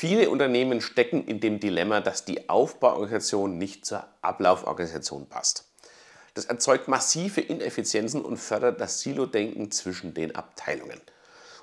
Viele Unternehmen stecken in dem Dilemma, dass die Aufbauorganisation nicht zur Ablauforganisation passt. Das erzeugt massive Ineffizienzen und fördert das Silo-Denken zwischen den Abteilungen.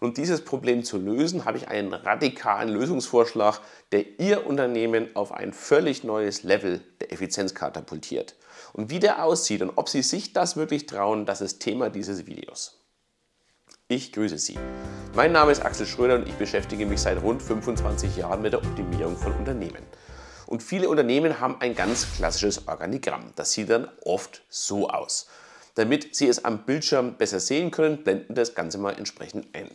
um dieses Problem zu lösen, habe ich einen radikalen Lösungsvorschlag, der Ihr Unternehmen auf ein völlig neues Level der Effizienz katapultiert. Und wie der aussieht und ob Sie sich das wirklich trauen, das ist Thema dieses Videos. Ich grüße Sie. Mein Name ist Axel Schröder und ich beschäftige mich seit rund 25 Jahren mit der Optimierung von Unternehmen. Und viele Unternehmen haben ein ganz klassisches Organigramm. Das sieht dann oft so aus. Damit Sie es am Bildschirm besser sehen können, blenden das Ganze mal entsprechend ein.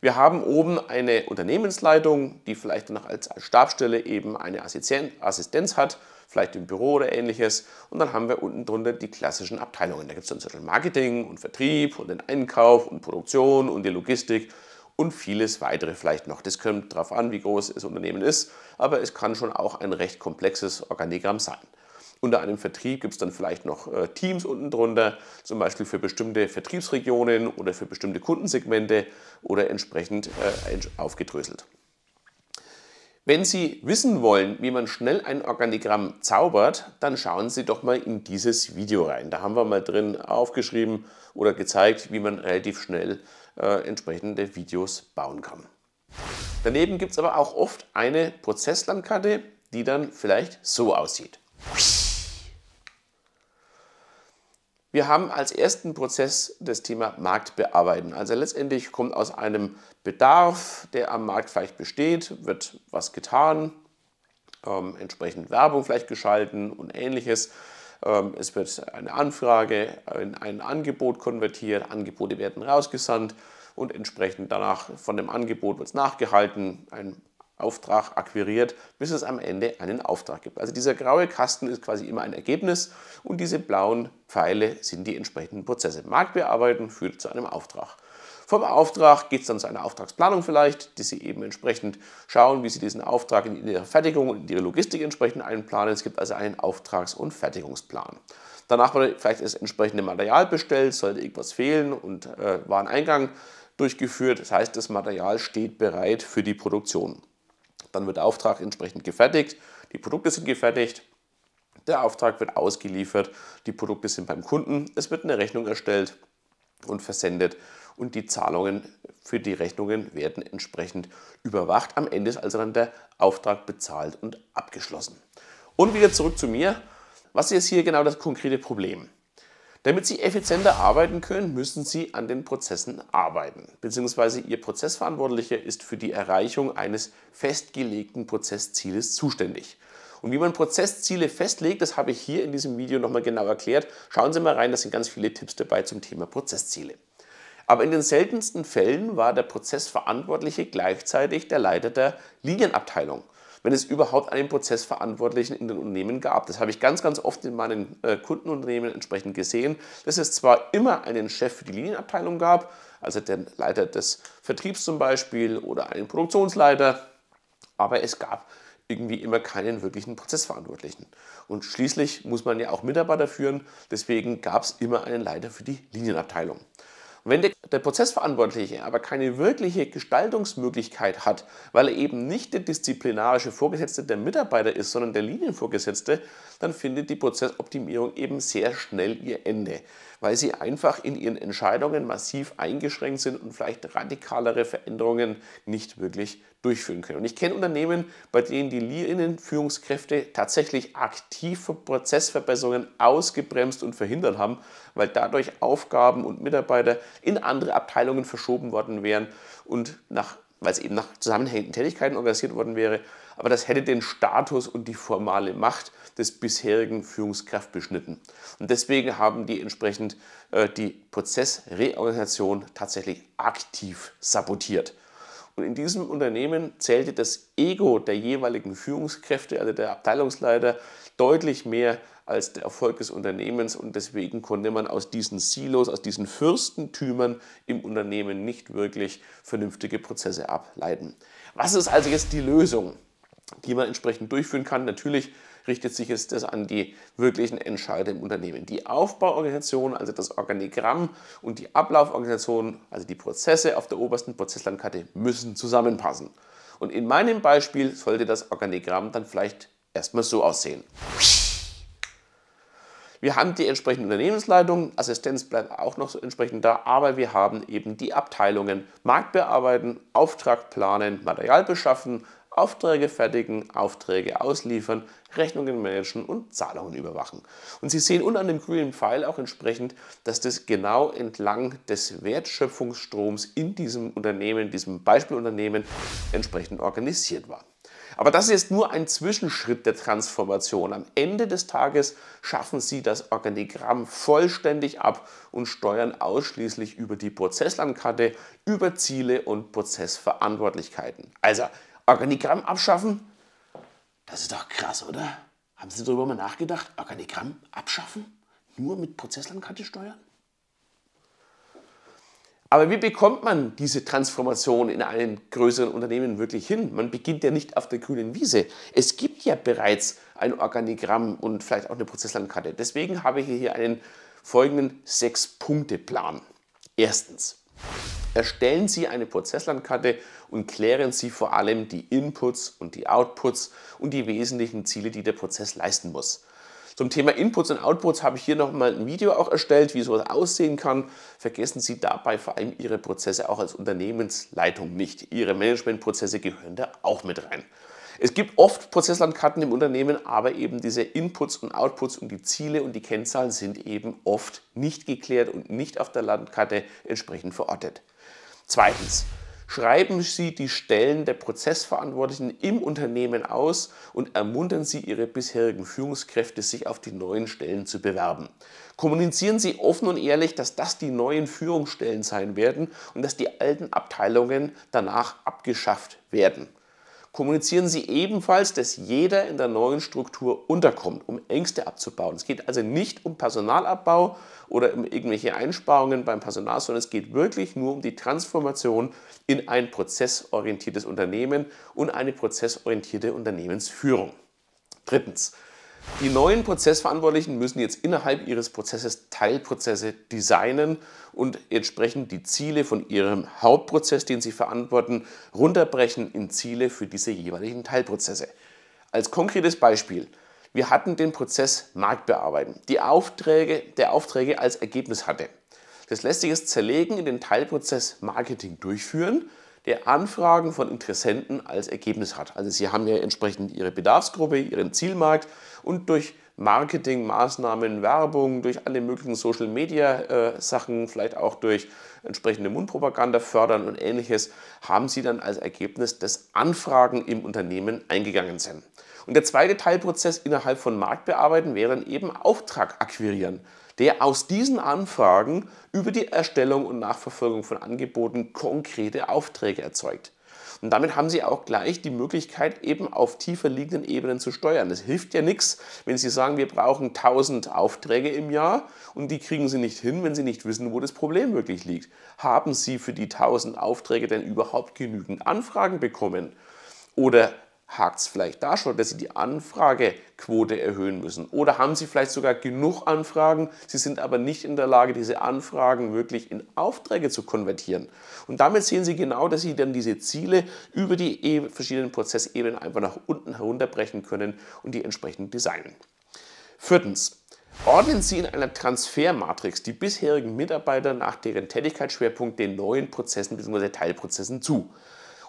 Wir haben oben eine Unternehmensleitung, die vielleicht noch als Stabstelle eben eine Assistenz hat vielleicht im Büro oder ähnliches. Und dann haben wir unten drunter die klassischen Abteilungen. Da gibt es dann Social Marketing und Vertrieb und den Einkauf und Produktion und die Logistik und vieles weitere vielleicht noch. Das kommt darauf an, wie groß das Unternehmen ist, aber es kann schon auch ein recht komplexes Organigramm sein. Unter einem Vertrieb gibt es dann vielleicht noch äh, Teams unten drunter, zum Beispiel für bestimmte Vertriebsregionen oder für bestimmte Kundensegmente oder entsprechend äh, aufgedröselt. Wenn Sie wissen wollen, wie man schnell ein Organigramm zaubert, dann schauen Sie doch mal in dieses Video rein. Da haben wir mal drin aufgeschrieben oder gezeigt, wie man relativ schnell äh, entsprechende Videos bauen kann. Daneben gibt es aber auch oft eine Prozesslandkarte, die dann vielleicht so aussieht. Wir haben als ersten Prozess das Thema Markt bearbeiten. Also letztendlich kommt aus einem Bedarf, der am Markt vielleicht besteht, wird was getan, ähm, entsprechend Werbung vielleicht geschalten und ähnliches. Ähm, es wird eine Anfrage in ein Angebot konvertiert, Angebote werden rausgesandt und entsprechend danach von dem Angebot wird es nachgehalten, ein Auftrag akquiriert, bis es am Ende einen Auftrag gibt. Also dieser graue Kasten ist quasi immer ein Ergebnis und diese blauen Pfeile sind die entsprechenden Prozesse. Marktbearbeiten führt zu einem Auftrag. Vom Auftrag geht es dann zu einer Auftragsplanung vielleicht, die Sie eben entsprechend schauen, wie Sie diesen Auftrag in Ihrer Fertigung und in Ihre Logistik entsprechend einplanen. Es gibt also einen Auftrags- und Fertigungsplan. Danach wurde vielleicht das entsprechende Material bestellt, sollte irgendwas fehlen und äh, war ein Eingang durchgeführt. Das heißt, das Material steht bereit für die Produktion. Dann wird der Auftrag entsprechend gefertigt, die Produkte sind gefertigt, der Auftrag wird ausgeliefert, die Produkte sind beim Kunden, es wird eine Rechnung erstellt und versendet und die Zahlungen für die Rechnungen werden entsprechend überwacht. Am Ende ist also dann der Auftrag bezahlt und abgeschlossen. Und wieder zurück zu mir. Was ist hier genau das konkrete Problem? Damit Sie effizienter arbeiten können, müssen Sie an den Prozessen arbeiten, beziehungsweise Ihr Prozessverantwortlicher ist für die Erreichung eines festgelegten Prozesszieles zuständig. Und wie man Prozessziele festlegt, das habe ich hier in diesem Video nochmal genau erklärt. Schauen Sie mal rein, da sind ganz viele Tipps dabei zum Thema Prozessziele. Aber in den seltensten Fällen war der Prozessverantwortliche gleichzeitig der Leiter der Linienabteilung wenn es überhaupt einen Prozessverantwortlichen in den Unternehmen gab. Das habe ich ganz, ganz oft in meinen äh, Kundenunternehmen entsprechend gesehen, dass es zwar immer einen Chef für die Linienabteilung gab, also den Leiter des Vertriebs zum Beispiel oder einen Produktionsleiter, aber es gab irgendwie immer keinen wirklichen Prozessverantwortlichen. Und schließlich muss man ja auch Mitarbeiter führen, deswegen gab es immer einen Leiter für die Linienabteilung. Und wenn der, der, Prozessverantwortliche aber keine wirkliche Gestaltungsmöglichkeit hat, weil er eben nicht der disziplinarische Vorgesetzte der Mitarbeiter ist, sondern der Linienvorgesetzte, dann findet die Prozessoptimierung eben sehr schnell ihr Ende, weil sie einfach in ihren Entscheidungen massiv eingeschränkt sind und vielleicht radikalere Veränderungen nicht wirklich durchführen können. Und ich kenne Unternehmen, bei denen die Lean-Führungskräfte tatsächlich aktiv Prozessverbesserungen ausgebremst und verhindert haben, weil dadurch Aufgaben und Mitarbeiter in andere Abteilungen verschoben worden wären und nach weil es eben nach zusammenhängenden Tätigkeiten organisiert worden wäre, aber das hätte den Status und die formale Macht des bisherigen Führungskraft beschnitten. Und deswegen haben die entsprechend äh, die Prozessreorganisation tatsächlich aktiv sabotiert. Und in diesem Unternehmen zählte das Ego der jeweiligen Führungskräfte, also der Abteilungsleiter, deutlich mehr als der Erfolg des Unternehmens und deswegen konnte man aus diesen Silos, aus diesen Fürstentümern im Unternehmen nicht wirklich vernünftige Prozesse ableiten. Was ist also jetzt die Lösung, die man entsprechend durchführen kann? Natürlich richtet sich jetzt das an die wirklichen Entscheider im Unternehmen. Die Aufbauorganisation, also das Organigramm und die Ablauforganisation, also die Prozesse auf der obersten Prozesslandkarte müssen zusammenpassen. Und in meinem Beispiel sollte das Organigramm dann vielleicht erstmal so aussehen. Wir haben die entsprechende Unternehmensleitung, Assistenz bleibt auch noch entsprechend da, aber wir haben eben die Abteilungen Markt bearbeiten, Auftrag planen, Material beschaffen, Aufträge fertigen, Aufträge ausliefern, Rechnungen managen und Zahlungen überwachen. Und Sie sehen unten an dem grünen Pfeil auch entsprechend, dass das genau entlang des Wertschöpfungsstroms in diesem Unternehmen, diesem Beispielunternehmen, entsprechend organisiert war. Aber das ist nur ein Zwischenschritt der Transformation. Am Ende des Tages schaffen Sie das Organigramm vollständig ab und steuern ausschließlich über die Prozesslandkarte, über Ziele und Prozessverantwortlichkeiten. Also Organigramm abschaffen, das ist doch krass, oder? Haben Sie darüber mal nachgedacht? Organigramm abschaffen? Nur mit Prozesslandkarte steuern? Aber wie bekommt man diese Transformation in einem größeren Unternehmen wirklich hin? Man beginnt ja nicht auf der grünen Wiese. Es gibt ja bereits ein Organigramm und vielleicht auch eine Prozesslandkarte. Deswegen habe ich hier einen folgenden Sechs-Punkte-Plan. Erstens, erstellen Sie eine Prozesslandkarte und klären Sie vor allem die Inputs und die Outputs und die wesentlichen Ziele, die der Prozess leisten muss. Zum Thema Inputs und Outputs habe ich hier nochmal ein Video auch erstellt, wie sowas aussehen kann. Vergessen Sie dabei vor allem Ihre Prozesse auch als Unternehmensleitung nicht. Ihre Managementprozesse gehören da auch mit rein. Es gibt oft Prozesslandkarten im Unternehmen, aber eben diese Inputs und Outputs und die Ziele und die Kennzahlen sind eben oft nicht geklärt und nicht auf der Landkarte entsprechend verortet. Zweitens, Schreiben Sie die Stellen der Prozessverantwortlichen im Unternehmen aus und ermuntern Sie Ihre bisherigen Führungskräfte, sich auf die neuen Stellen zu bewerben. Kommunizieren Sie offen und ehrlich, dass das die neuen Führungsstellen sein werden und dass die alten Abteilungen danach abgeschafft werden kommunizieren sie ebenfalls, dass jeder in der neuen Struktur unterkommt, um Ängste abzubauen. Es geht also nicht um Personalabbau oder um irgendwelche Einsparungen beim Personal, sondern es geht wirklich nur um die Transformation in ein prozessorientiertes Unternehmen und eine prozessorientierte Unternehmensführung. Drittens, die neuen Prozessverantwortlichen müssen jetzt innerhalb ihres Prozesses Teilprozesse designen und entsprechend die Ziele von ihrem Hauptprozess, den sie verantworten, runterbrechen in Ziele für diese jeweiligen Teilprozesse. Als konkretes Beispiel. Wir hatten den Prozess Marktbearbeiten, die Aufträge, der Aufträge als Ergebnis hatte. Das lässt sich jetzt zerlegen in den Teilprozess Marketing durchführen der Anfragen von Interessenten als Ergebnis hat. Also Sie haben ja entsprechend Ihre Bedarfsgruppe, Ihren Zielmarkt und durch Marketingmaßnahmen, Werbung, durch alle möglichen Social-Media-Sachen, äh, vielleicht auch durch entsprechende Mundpropaganda fördern und ähnliches, haben Sie dann als Ergebnis, dass Anfragen im Unternehmen eingegangen sind. Und der zweite Teilprozess innerhalb von Marktbearbeiten wäre dann eben Auftrag akquirieren, der aus diesen Anfragen über die Erstellung und Nachverfolgung von Angeboten konkrete Aufträge erzeugt. Und damit haben Sie auch gleich die Möglichkeit, eben auf tiefer liegenden Ebenen zu steuern. Es hilft ja nichts, wenn Sie sagen, wir brauchen 1000 Aufträge im Jahr und die kriegen Sie nicht hin, wenn Sie nicht wissen, wo das Problem wirklich liegt. Haben Sie für die 1000 Aufträge denn überhaupt genügend Anfragen bekommen? Oder hakt es vielleicht da schon, dass Sie die Anfragequote erhöhen müssen. Oder haben Sie vielleicht sogar genug Anfragen, Sie sind aber nicht in der Lage, diese Anfragen wirklich in Aufträge zu konvertieren. Und damit sehen Sie genau, dass Sie dann diese Ziele über die e-, verschiedenen Prozessebenen einfach nach unten herunterbrechen können und die entsprechend designen. Viertens, Ordnen Sie in einer Transfermatrix die bisherigen Mitarbeiter nach deren Tätigkeitsschwerpunkt den neuen Prozessen bzw. Teilprozessen zu.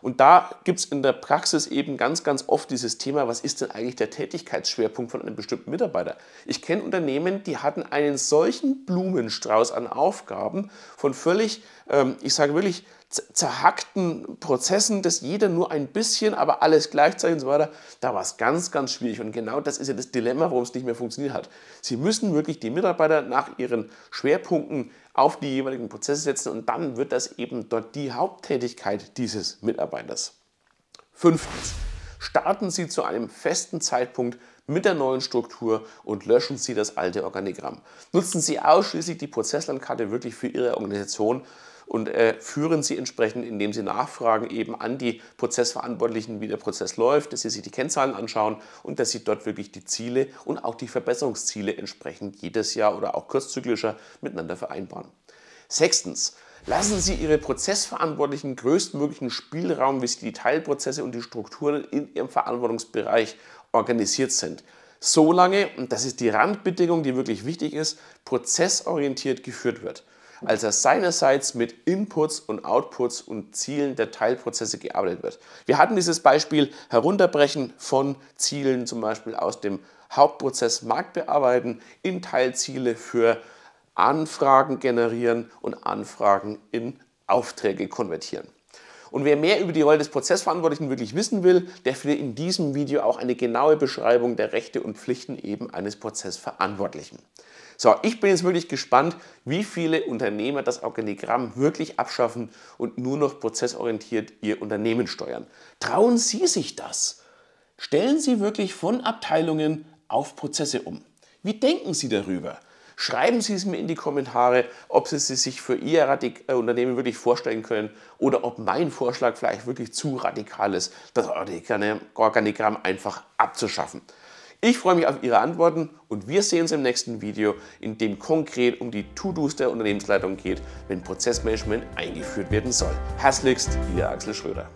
Und da gibt es in der Praxis eben ganz, ganz oft dieses Thema, was ist denn eigentlich der Tätigkeitsschwerpunkt von einem bestimmten Mitarbeiter? Ich kenne Unternehmen, die hatten einen solchen Blumenstrauß an Aufgaben von völlig ähm, ich sage wirklich, zerhackten Prozessen, dass jeder nur ein bisschen, aber alles gleichzeitig und so weiter, da war es ganz, ganz schwierig. Und genau das ist ja das Dilemma, warum es nicht mehr funktioniert hat. Sie müssen wirklich die Mitarbeiter nach ihren Schwerpunkten auf die jeweiligen Prozesse setzen und dann wird das eben dort die Haupttätigkeit dieses Mitarbeiters. Fünftens, starten Sie zu einem festen Zeitpunkt mit der neuen Struktur und löschen Sie das alte Organigramm. Nutzen Sie ausschließlich die Prozesslandkarte wirklich für Ihre Organisation und äh, führen sie entsprechend, indem sie nachfragen, eben an die Prozessverantwortlichen, wie der Prozess läuft, dass sie sich die Kennzahlen anschauen und dass sie dort wirklich die Ziele und auch die Verbesserungsziele entsprechend jedes Jahr oder auch kurzzyklischer miteinander vereinbaren. Sechstens, Lassen Sie Ihre Prozessverantwortlichen größtmöglichen Spielraum, wie Sie die Teilprozesse und die Strukturen in Ihrem Verantwortungsbereich organisiert sind. Solange, und das ist die Randbedingung, die wirklich wichtig ist, prozessorientiert geführt wird als er seinerseits mit Inputs und Outputs und Zielen der Teilprozesse gearbeitet wird. Wir hatten dieses Beispiel Herunterbrechen von Zielen zum Beispiel aus dem Hauptprozess Markt bearbeiten in Teilziele für Anfragen generieren und Anfragen in Aufträge konvertieren. Und wer mehr über die Rolle des Prozessverantwortlichen wirklich wissen will, der findet in diesem Video auch eine genaue Beschreibung der Rechte und Pflichten eben eines Prozessverantwortlichen. So, ich bin jetzt wirklich gespannt, wie viele Unternehmer das Organigramm wirklich abschaffen und nur noch prozessorientiert ihr Unternehmen steuern. Trauen Sie sich das? Stellen Sie wirklich von Abteilungen auf Prozesse um. Wie denken Sie darüber? Schreiben Sie es mir in die Kommentare, ob Sie es sich für Ihr Radik äh, Unternehmen wirklich vorstellen können oder ob mein Vorschlag vielleicht wirklich zu radikal ist, das Organigramm einfach abzuschaffen. Ich freue mich auf Ihre Antworten und wir sehen uns im nächsten Video, in dem konkret um die To-Dos der Unternehmensleitung geht, wenn Prozessmanagement eingeführt werden soll. Herzlichst, Ihr Axel Schröder.